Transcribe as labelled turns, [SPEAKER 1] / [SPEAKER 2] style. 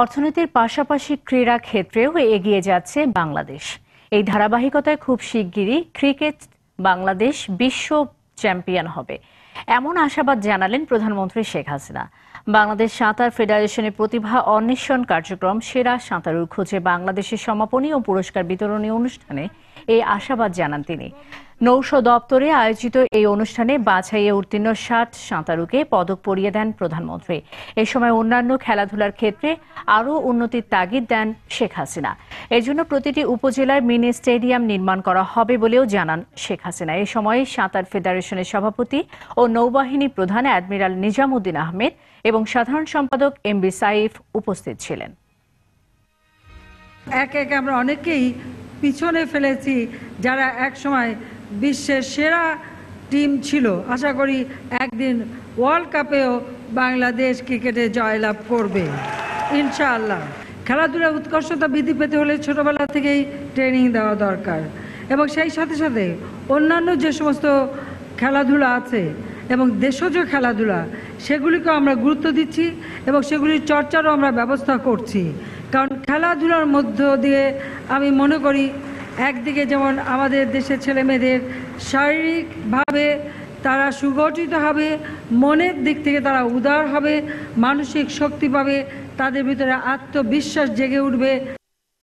[SPEAKER 1] অর্থনীতির পাশাপাশি ক্রীড়া ক্ষেত্রেও এগিয়ে যাচ্ছে বাংলাদেশ এই ধারাবাহিকতায় খুব শিগগিরই ক্রিকেট বাংলাদেশ বিশ্ব চ্যাম্পিয়ন হবে এমন আশাবাদ জানালেন প্রধানমন্ত্রী শেখ হাসিনা বাংলাদেশ সাঁতার ফেডারেশনের প্রতিভা অন্বেষণ কার্যক্রম সেরা সাঁতারুর খোঁজে বাংলাদেশের সমাপনী ও পুরস্কার বিতরণী অনুষ্ঠানে এই আশাবাদ জানান তিনি নৌশ দপ্তরে আয়োজিত এই অনুষ্ঠানে বাছাইয়ে উত্তীর্ণ ষাট সাঁতারুকে পদক পরিয়ে দেন প্রধানমন্ত্রী এ সময় অন্যান্য খেলাধুলার ক্ষেত্রে আরও উন্নতির তাগিদ দেন শেখ হাসিনা এজন্য প্রতিটি উপজেলায় মিনি স্টেডিয়াম নির্মাণ করা হবে বলেও জানান শেখ হাসিনা এ সময় সাঁতার ফেডারেশনের সভাপতি ও নৌবাহিনী প্রধান অ্যাডমিরাল নিজামুদ্দিন আহমেদ এবং সাধারণ সম্পাদক এম বি সাইফ উপস্থিত ছিলেন
[SPEAKER 2] এক এক আমরা অনেকেই পিছনে ফেলেছি যারা এক সময় বিশ্বের সেরা টিম ছিল আশা করি একদিন ওয়ার্ল্ড কাপেও বাংলাদেশ ক্রিকেটে জয়লাভ করবে ইনশাআল্লাহ খেলাধুলার উৎকর্ষতা বৃদ্ধি পেতে হলে ছোটোবেলা থেকেই ট্রেনিং দেওয়া দরকার এবং সেই সাথে সাথে অন্যান্য যে সমস্ত খেলাধুলা আছে এবং দেশজ খেলাধুলা সেগুলিকেও আমরা গুরুত্ব দিচ্ছি এবং সেগুলির চর্চারও আমরা ব্যবস্থা করছি কারণ খেলাধুলার মধ্য দিয়ে আমি মনে করি একদিকে যেমন আমাদের দেশের ছেলেমেয়েদের শারীরিকভাবে তারা সুগঠিত হবে মনের দিক থেকে তারা উদার হবে মানসিক শক্তি পাবে তাদের ভিতরে আত্মবিশ্বাস জেগে উঠবে